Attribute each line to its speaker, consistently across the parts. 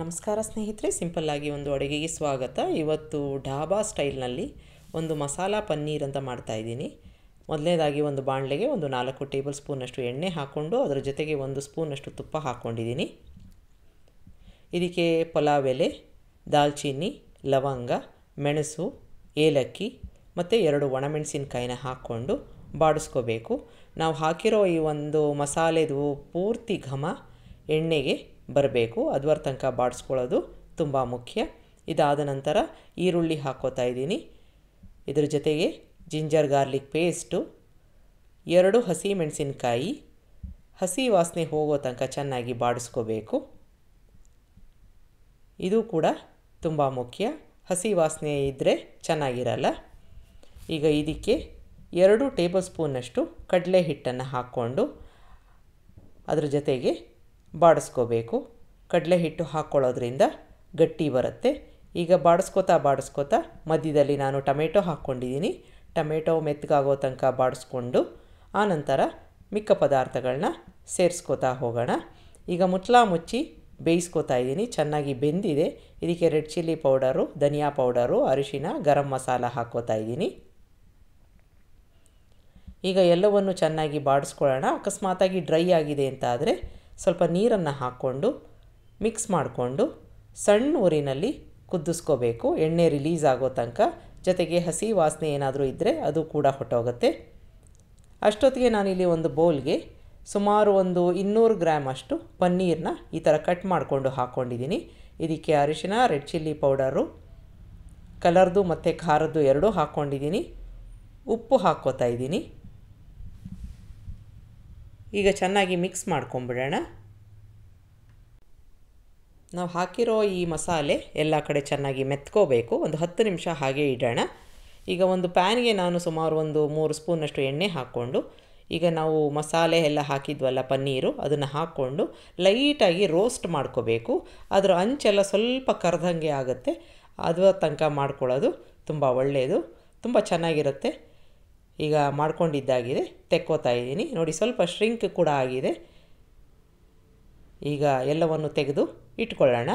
Speaker 1: ನಮಸ್ಕಾರ ಸ್ನೇಹಿತರೆ ಸಿಂಪಲ್ಲಾಗಿ ಒಂದು ಅಡುಗೆಗೆ ಸ್ವಾಗತ ಇವತ್ತು ಢಾಬಾ ಸ್ಟೈಲ್ನಲ್ಲಿ ಒಂದು ಮಸಾಲ ಪನ್ನೀರ್ ಅಂತ ಮಾಡ್ತಾ ಇದ್ದೀನಿ ಮೊದಲನೇದಾಗಿ ಒಂದು ಬಾಣಲೆಗೆ ಒಂದು ನಾಲ್ಕು ಟೇಬಲ್ ಸ್ಪೂನಷ್ಟು ಎಣ್ಣೆ ಹಾಕ್ಕೊಂಡು ಅದರ ಜೊತೆಗೆ ಒಂದು ಸ್ಪೂನಷ್ಟು ತುಪ್ಪ ಹಾಕ್ಕೊಂಡಿದ್ದೀನಿ ಇದಕ್ಕೆ ಪಲಾವ್ ಎಲೆ ದಾಲ್ಚೀನಿ ಲವಂಗ ಮೆಣಸು ಏಲಕ್ಕಿ ಮತ್ತು ಎರಡು ಒಣಮೆಣಸಿನಕಾಯಿನ ಹಾಕ್ಕೊಂಡು ಬಾಡಿಸ್ಕೋಬೇಕು ನಾವು ಹಾಕಿರೋ ಈ ಒಂದು ಮಸಾಲೆದು ಪೂರ್ತಿ ಘಮ ಎಣ್ಣೆಗೆ ಬರಬೇಕು ಅದುವರ ತನಕ ಬಾಡಿಸ್ಕೊಳ್ಳೋದು ತುಂಬ ಮುಖ್ಯ ಇದಾದ ನಂತರ ಈರುಳ್ಳಿ ಹಾಕೋತಾ ಇದ್ದೀನಿ ಇದ್ರ ಜೊತೆಗೆ ಜಿಂಜರ್ ಗಾರ್ಲಿಕ್ ಪೇಸ್ಟು ಎರಡು ಹಸಿ ಮೆಣಸಿನಕಾಯಿ ಹಸಿ ವಾಸನೆ ಹೋಗೋ ತನಕ ಚೆನ್ನಾಗಿ ಬಾಡಿಸ್ಕೋಬೇಕು ಇದು ಕೂಡ ತುಂಬ ಮುಖ್ಯ ಹಸಿ ವಾಸನೆ ಇದ್ದರೆ ಚೆನ್ನಾಗಿರಲ್ಲ ಈಗ ಇದಕ್ಕೆ ಎರಡು ಟೇಬಲ್ ಸ್ಪೂನಷ್ಟು ಕಡಲೆ ಹಿಟ್ಟನ್ನು ಹಾಕ್ಕೊಂಡು ಅದರ ಜೊತೆಗೆ ಬಾಡಿಸ್ಕೋಬೇಕು ಕಡಲೆ ಹಿಟ್ಟು ಹಾಕ್ಕೊಳ್ಳೋದ್ರಿಂದ ಗಟ್ಟಿ ಬರುತ್ತೆ ಈಗ ಬಾಡಿಸ್ಕೋತಾ ಬಾಡಿಸ್ಕೋತಾ ಮಧ್ಯದಲ್ಲಿ ನಾನು ಟೊಮೆಟೊ ಹಾಕ್ಕೊಂಡಿದ್ದೀನಿ ಟೊಮೆಟೊ ಮೆತ್ತಗಾಗೋ ತನಕ ಬಾಡಿಸ್ಕೊಂಡು ಆನಂತರ ಮಿಕ್ಕ ಪದಾರ್ಥಗಳನ್ನ ಸೇರಿಸ್ಕೋತಾ ಹೋಗೋಣ ಈಗ ಮುಚ್ಚಲ ಮುಚ್ಚಿ ಬೇಯಿಸ್ಕೋತಾ ಇದ್ದೀನಿ ಚೆನ್ನಾಗಿ ಬೆಂದಿದೆ ಇದಕ್ಕೆ ರೆಡ್ ಚಿಲ್ಲಿ ಪೌಡರು ಧನಿಯಾ ಪೌಡರು ಅರಿಶಿನ ಗರಂ ಮಸಾಲ ಹಾಕ್ಕೋತಾ ಇದ್ದೀನಿ ಈಗ ಎಲ್ಲವನ್ನು ಚೆನ್ನಾಗಿ ಬಾಡಿಸ್ಕೊಳ್ಳೋಣ ಅಕಸ್ಮಾತಾಗಿ ಡ್ರೈ ಆಗಿದೆ ಅಂತ ಆದರೆ ಸ್ವಲ್ಪ ನೀರನ್ನು ಹಾಕ್ಕೊಂಡು ಮಿಕ್ಸ್ ಮಾಡಿಕೊಂಡು ಸಣ್ಣ ಊರಿನಲ್ಲಿ ಕುದಿಸ್ಕೋಬೇಕು ಎಣ್ಣೆ ರಿಲೀಸ್ ಆಗೋ ತನಕ ಜೊತೆಗೆ ಹಸಿ ವಾಸನೆ ಏನಾದರೂ ಇದ್ದರೆ ಅದು ಕೂಡ ಹೊಟ್ಟೋಗುತ್ತೆ ಅಷ್ಟೊತ್ತಿಗೆ ನಾನಿಲ್ಲಿ ಒಂದು ಬೌಲ್ಗೆ ಸುಮಾರು ಒಂದು ಇನ್ನೂರು ಗ್ರಾಮ್ ಅಷ್ಟು ಪನ್ನೀರನ್ನ ಈ ಥರ ಕಟ್ ಮಾಡಿಕೊಂಡು ಹಾಕ್ಕೊಂಡಿದ್ದೀನಿ ಇದಕ್ಕೆ ಅರಿಶಿನ ರೆಡ್ ಚಿಲ್ಲಿ ಪೌಡರು ಕಲರ್ದು ಮತ್ತು ಖಾರದ್ದು ಎರಡೂ ಹಾಕ್ಕೊಂಡಿದ್ದೀನಿ ಉಪ್ಪು ಹಾಕ್ಕೋತಾ ಇದ್ದೀನಿ ಈಗ ಚೆನ್ನಾಗಿ ಮಿಕ್ಸ್ ಮಾಡ್ಕೊಂಬಿಡೋಣ ನಾವು ಹಾಕಿರೋ ಈ ಮಸಾಲೆ ಎಲ್ಲ ಕಡೆ ಚೆನ್ನಾಗಿ ಮೆತ್ಕೋಬೇಕು ಒಂದು ಹತ್ತು ನಿಮಿಷ ಹಾಗೆ ಇಡೋಣ ಈಗ ಒಂದು ಪ್ಯಾನ್ಗೆ ನಾನು ಸುಮಾರು ಒಂದು ಮೂರು ಸ್ಪೂನಷ್ಟು ಎಣ್ಣೆ ಹಾಕ್ಕೊಂಡು ಈಗ ನಾವು ಮಸಾಲೆ ಎಲ್ಲ ಹಾಕಿದ್ವಲ್ಲ ಪನ್ನೀರು ಅದನ್ನು ಹಾಕ್ಕೊಂಡು ಲೈಟಾಗಿ ರೋಸ್ಟ್ ಮಾಡ್ಕೋಬೇಕು ಅದರ ಅಂಚೆಲ್ಲ ಸ್ವಲ್ಪ ಕರ್ದಂಗೆ ಆಗುತ್ತೆ ಅದರ ತನಕ ಮಾಡ್ಕೊಳ್ಳೋದು ತುಂಬ ಒಳ್ಳೆಯದು ತುಂಬ ಚೆನ್ನಾಗಿರುತ್ತೆ ಈಗ ಮಾಡ್ಕೊಂಡಿದ್ದಾಗಿದೆ ತೆಕ್ಕೋತಾ ಇದ್ದೀನಿ ನೋಡಿ ಸ್ವಲ್ಪ ಶ್ರಿಂಕ್ ಕೂಡ ಆಗಿದೆ ಈಗ ಎಲ್ಲವನ್ನು ತೆಗೆದು ಇಟ್ಕೊಳ್ಳೋಣ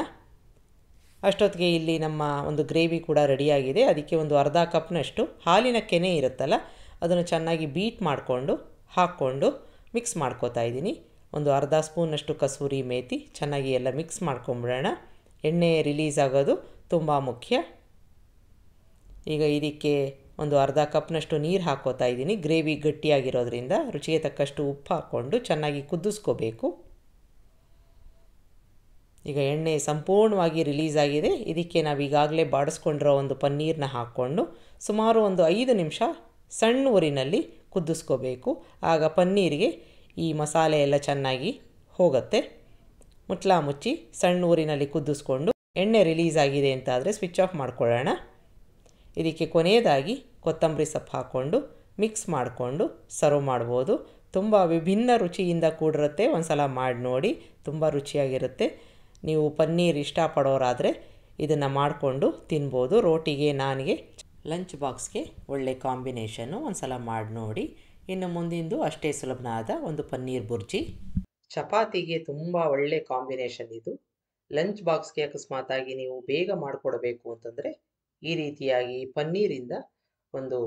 Speaker 1: ಅಷ್ಟೊತ್ತಿಗೆ ಇಲ್ಲಿ ನಮ್ಮ ಒಂದು ಗ್ರೇವಿ ಕೂಡ ರೆಡಿಯಾಗಿದೆ ಅದಕ್ಕೆ ಒಂದು ಅರ್ಧ ಕಪ್ನಷ್ಟು ಹಾಲಿನ ಕೆನೆ ಇರುತ್ತಲ್ಲ ಅದನ್ನು ಚೆನ್ನಾಗಿ ಬೀಟ್ ಮಾಡಿಕೊಂಡು ಹಾಕ್ಕೊಂಡು ಮಿಕ್ಸ್ ಮಾಡ್ಕೋತಾ ಇದ್ದೀನಿ ಒಂದು ಅರ್ಧ ಸ್ಪೂನಷ್ಟು ಕಸೂರಿ ಮೇತಿ ಚೆನ್ನಾಗಿ ಎಲ್ಲ ಮಿಕ್ಸ್ ಮಾಡ್ಕೊಂಬಿಡೋಣ ಎಣ್ಣೆ ರಿಲೀಸ್ ಆಗೋದು ತುಂಬ ಮುಖ್ಯ ಈಗ ಇದಕ್ಕೆ ಒಂದು ಅರ್ಧ ಕಪ್ನಷ್ಟು ನೀರು ಹಾಕೋತಾ ಇದ್ದೀನಿ ಗ್ರೇವಿ ಗಟ್ಟಿಯಾಗಿರೋದ್ರಿಂದ ರುಚಿಗೆ ತಕ್ಕಷ್ಟು ಉಪ್ಪು ಹಾಕ್ಕೊಂಡು ಚೆನ್ನಾಗಿ ಕುದಿಸ್ಕೋಬೇಕು ಈಗ ಎಣ್ಣೆ ಸಂಪೂರ್ಣವಾಗಿ ರಿಲೀಸ್ ಆಗಿದೆ ಇದಕ್ಕೆ ನಾವು ಈಗಾಗಲೇ ಬಾಡಿಸ್ಕೊಂಡಿರೋ ಒಂದು ಪನ್ನೀರನ್ನ ಹಾಕ್ಕೊಂಡು ಸುಮಾರು ಒಂದು ಐದು ನಿಮಿಷ ಸಣ್ಣ ಊರಿನಲ್ಲಿ ಕುದಿಸ್ಕೋಬೇಕು ಆಗ ಪನ್ನೀರಿಗೆ ಈ ಮಸಾಲೆ ಎಲ್ಲ ಚೆನ್ನಾಗಿ ಹೋಗುತ್ತೆ ಮುಟ್ಲಾ ಮುಚ್ಚಿ ಸಣ್ಣ ಊರಿನಲ್ಲಿ ಕುದಿಸ್ಕೊಂಡು ಎಣ್ಣೆ ರಿಲೀಸ್ ಆಗಿದೆ ಅಂತಾದರೆ ಸ್ವಿಚ್ ಆಫ್ ಮಾಡ್ಕೊಳ್ಳೋಣ ಇದಕ್ಕೆ ಕೊನೆಯದಾಗಿ ಕೊತ್ತಂಬರಿ ಸೊಪ್ಪು ಹಾಕ್ಕೊಂಡು ಮಿಕ್ಸ್ ಮಾಡಿಕೊಂಡು ಸರ್ವ್ ಮಾಡ್ಬೋದು ತುಂಬ ವಿಭಿನ್ನ ರುಚಿಯಿಂದ ಕೂಡಿರುತ್ತೆ ಒಂದು ಸಲ ಮಾಡಿ ನೋಡಿ ತುಂಬ ರುಚಿಯಾಗಿರುತ್ತೆ ನೀವು ಪನ್ನೀರ್ ಇಷ್ಟಪಡೋರಾದರೆ ಇದನ್ನು ಮಾಡಿಕೊಂಡು ತಿನ್ಬೋದು ರೋಟಿಗೆ ನನಗೆ ಲಂಚ್ ಬಾಕ್ಸ್ಗೆ ಒಳ್ಳೆ ಕಾಂಬಿನೇಷನ್ನು ಒಂದು ಸಲ ಮಾಡಿ ನೋಡಿ ಇನ್ನು ಮುಂದಿಂದು ಅಷ್ಟೇ ಸುಲಭನಾದ ಒಂದು ಪನ್ನೀರ್ ಬುರ್ಜಿ ಚಪಾತಿಗೆ ತುಂಬ ಒಳ್ಳೆ ಕಾಂಬಿನೇಷನ್ ಇದು ಲಂಚ್ ಬಾಕ್ಸ್ಗೆ ಅಕಸ್ಮಾತಾಗಿ ನೀವು ಬೇಗ ಮಾಡಿಕೊಡಬೇಕು ಅಂತಂದರೆ ಈ ರೀತಿಯಾಗಿ ಪನ್ನೀರಿಂದ ಒಂದು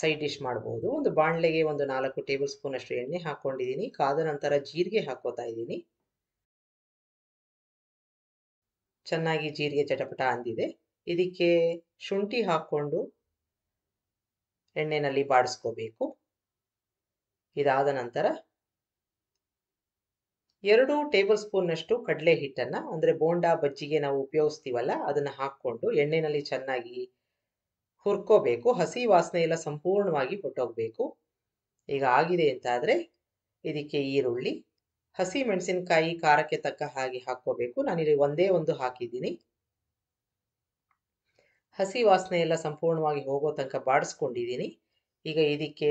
Speaker 1: ಸೈಡ್ ಡಿಶ್ ಮಾಡ್ಬೋದು ಒಂದು ಬಾಣಲೆಗೆ ಒಂದು ನಾಲ್ಕು ಟೇಬಲ್ ಸ್ಪೂನ್ ಅಷ್ಟು ಎಣ್ಣೆ ಹಾಕೊಂಡಿದ್ದೀನಿ ಕಾದ ನಂತರ ಜೀರಿಗೆ ಹಾಕೋತಾ ಇದ್ದೀನಿ ಚೆನ್ನಾಗಿ ಜೀರಿಗೆ ಚಟಪಟ ಅಂದಿದೆ ಇದಕ್ಕೆ ಶುಂಠಿ ಹಾಕ್ಕೊಂಡು ಎಣ್ಣೆನಲ್ಲಿ ಬಾಡಿಸ್ಕೋಬೇಕು ಇದಾದ ನಂತರ ಎರಡು ಟೇಬಲ್ ಸ್ಪೂನ್ನಷ್ಟು ಕಡಲೆ ಹಿಟ್ಟನ್ನು ಅಂದರೆ ಬೋಂಡಾ ಬಜ್ಜಿಗೆ ನಾವು ಉಪಯೋಗಿಸ್ತೀವಲ್ಲ ಅದನ್ನು ಹಾಕ್ಕೊಂಡು ಎಣ್ಣೆನಲ್ಲಿ ಚೆನ್ನಾಗಿ ಹುರ್ಕೋಬೇಕು ಹಸಿ ವಾಸನೆ ಎಲ್ಲ ಸಂಪೂರ್ಣವಾಗಿ ಹೊಟ್ಟೋಗ್ಬೇಕು ಈಗ ಆಗಿದೆ ಅಂತ ಇದಕ್ಕೆ ಈರುಳ್ಳಿ ಹಸಿ ಮೆಣಸಿನಕಾಯಿ ಖಾರಕ್ಕೆ ತಕ್ಕ ಹಾಗೆ ಹಾಕ್ಕೋಬೇಕು ನಾನಿಲ್ಲಿ ಒಂದೇ ಒಂದು ಹಾಕಿದ್ದೀನಿ ಹಸಿ ವಾಸನೆ ಎಲ್ಲ ಸಂಪೂರ್ಣವಾಗಿ ಹೋಗೋ ತನಕ ಬಾಡಿಸ್ಕೊಂಡಿದ್ದೀನಿ ಈಗ ಇದಕ್ಕೆ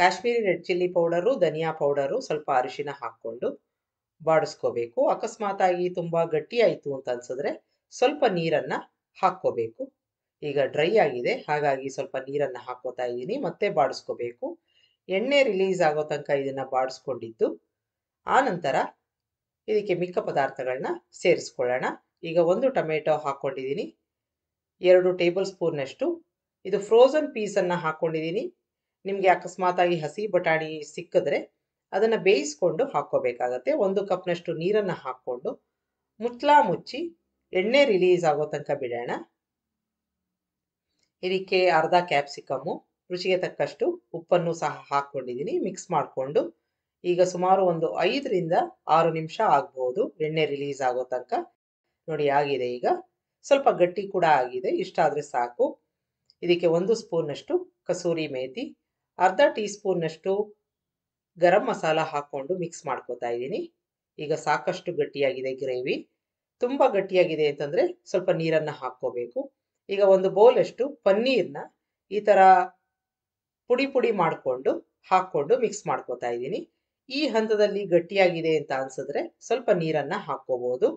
Speaker 1: ಕಾಶ್ಮೀರಿ ರೆಡ್ ಚಿಲ್ಲಿ ಪೌಡರು ಧನಿಯಾ ಪೌಡರು ಸ್ವಲ್ಪ ಅರಿಶಿನ ಹಾಕ್ಕೊಂಡು ಬಾಡಿಸ್ಕೋಬೇಕು ಅಕಸ್ಮಾತಾಗಿ ತುಂಬ ಗಟ್ಟಿಯಾಯಿತು ಅಂತ ಅನ್ಸಿದ್ರೆ ಸ್ವಲ್ಪ ನೀರನ್ನು ಹಾಕ್ಕೋಬೇಕು ಈಗ ಡ್ರೈ ಆಗಿದೆ ಹಾಗಾಗಿ ಸ್ವಲ್ಪ ನೀರನ್ನು ಹಾಕೋತಾ ಇದ್ದೀನಿ ಮತ್ತೆ ಬಾಡಿಸ್ಕೋಬೇಕು ಎಣ್ಣೆ ರಿಲೀಸ್ ಆಗೋ ತನಕ ಇದನ್ನು ಬಾಡಿಸ್ಕೊಂಡಿದ್ದು ಆನಂತರ ಇದಕ್ಕೆ ಮಿಕ್ಕ ಪದಾರ್ಥಗಳನ್ನ ಸೇರಿಸ್ಕೊಳ್ಳೋಣ ಈಗ ಒಂದು ಟೊಮೆಟೊ ಹಾಕ್ಕೊಂಡಿದ್ದೀನಿ ಎರಡು ಟೇಬಲ್ ಸ್ಪೂನ್ನಷ್ಟು ಇದು ಫ್ರೋಸನ್ ಪೀಸನ್ನು ಹಾಕ್ಕೊಂಡಿದ್ದೀನಿ ನಿಮಗೆ ಅಕಸ್ಮಾತಾಗಿ ಹಸಿ ಬಟಾಣಿ ಸಿಕ್ಕಿದ್ರೆ ಅದನ್ನು ಬೇಯಿಸ್ಕೊಂಡು ಹಾಕ್ಕೋಬೇಕಾಗತ್ತೆ ಒಂದು ಕಪ್ನಷ್ಟು ನೀರನ್ನು ಹಾಕ್ಕೊಂಡು ಮುಚ್ಚಲಾ ಮುಚ್ಚಿ ಎಣ್ಣೆ ರಿಲೀಸ್ ಆಗೋ ತನಕ ಬಿಡೋಣ ಇದಕ್ಕೆ ಅರ್ಧ ಕ್ಯಾಪ್ಸಿಕಮ್ಮು ರುಚಿಗೆ ತಕ್ಕಷ್ಟು ಉಪ್ಪನ್ನು ಸಹ ಹಾಕ್ಕೊಂಡಿದ್ದೀನಿ ಮಿಕ್ಸ್ ಮಾಡಿಕೊಂಡು ಈಗ ಸುಮಾರು ಒಂದು ಐದರಿಂದ ಆರು ನಿಮಿಷ ಆಗ್ಬೋದು ಎಣ್ಣೆ ರಿಲೀಸ್ ಆಗೋ ತನಕ ನೋಡಿ ಆಗಿದೆ ಈಗ ಸ್ವಲ್ಪ ಗಟ್ಟಿ ಕೂಡ ಆಗಿದೆ ಇಷ್ಟಾದರೆ ಸಾಕು ಇದಕ್ಕೆ ಒಂದು ಸ್ಪೂನಷ್ಟು ಕಸೂರಿ ಮೇಥಿ ಅರ್ಧ ಟೀ ಸ್ಪೂನ್ನಷ್ಟು ಗರಂ ಮಸಾಲ ಹಾಕ್ಕೊಂಡು ಮಿಕ್ಸ್ ಮಾಡ್ಕೋತಾ ಇದ್ದೀನಿ ಈಗ ಸಾಕಷ್ಟು ಗಟ್ಟಿಯಾಗಿದೆ ಗ್ರೇವಿ ತುಂಬ ಗಟ್ಟಿಯಾಗಿದೆ ಅಂತಂದರೆ ಸ್ವಲ್ಪ ನೀರನ್ನು ಹಾಕ್ಕೋಬೇಕು ಈಗ ಒಂದು ಅಷ್ಟು ಪನ್ನೀರ್ನ ಈ ತರ ಪುಡಿ ಪುಡಿ ಮಾಡಿಕೊಂಡು ಹಾಕ್ಕೊಂಡು ಮಿಕ್ಸ್ ಮಾಡ್ಕೋತಾ ಇದ್ದೀನಿ ಈ ಹಂತದಲ್ಲಿ ಗಟ್ಟಿಯಾಗಿದೆ ಅಂತ ಅನ್ಸಿದ್ರೆ ಸ್ವಲ್ಪ ನೀರನ್ನ ಹಾಕೋಬಹುದು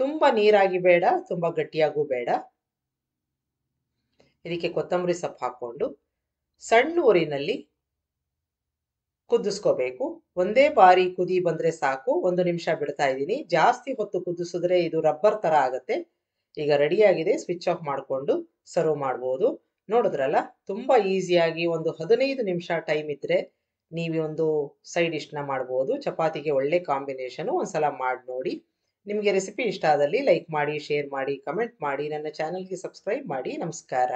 Speaker 1: ತುಂಬ ನೀರಾಗಿ ಬೇಡ ತುಂಬಾ ಗಟ್ಟಿಯಾಗೂ ಬೇಡ ಇದಕ್ಕೆ ಕೊತ್ತಂಬರಿ ಸೊಪ್ಪು ಹಾಕೊಂಡು ಸಣ್ಣ ಊರಿನಲ್ಲಿ ಕುದಿಸ್ಕೋಬೇಕು ಒಂದೇ ಬಾರಿ ಕುದಿ ಬಂದ್ರೆ ಸಾಕು ಒಂದು ನಿಮಿಷ ಬಿಡ್ತಾ ಇದ್ದೀನಿ ಜಾಸ್ತಿ ಹೊತ್ತು ಕುದಿಸಿದ್ರೆ ಇದು ರಬ್ಬರ್ ಥರ ಆಗುತ್ತೆ ಈಗ ರೆಡಿಯಾಗಿದೆ ಸ್ವಿಚ್ ಆಫ್ ಮಾಡಿಕೊಂಡು ಸರ್ವ್ ಮಾಡ್ಬೋದು ನೋಡಿದ್ರಲ್ಲ ತುಂಬ ಈಸಿಯಾಗಿ ಒಂದು ಹದಿನೈದು ನಿಮಿಷ ಟೈಮ್ ಇದ್ದರೆ ನೀವು ಒಂದು ಸೈಡ್ ಇಷ್ಟನ್ನ ಮಾಡ್ಬೋದು ಚಪಾತಿಗೆ ಒಳ್ಳೆ ಕಾಂಬಿನೇಷನು ಒಂದು ಸಲ ಮಾಡಿ ನೋಡಿ ನಿಮಗೆ ರೆಸಿಪಿ ಇಷ್ಟ ಆದಲ್ಲಿ ಲೈಕ್ ಮಾಡಿ ಶೇರ್ ಮಾಡಿ ಕಮೆಂಟ್ ಮಾಡಿ ನನ್ನ ಚಾನಲ್ಗೆ ಸಬ್ಸ್ಕ್ರೈಬ್ ಮಾಡಿ ನಮಸ್ಕಾರ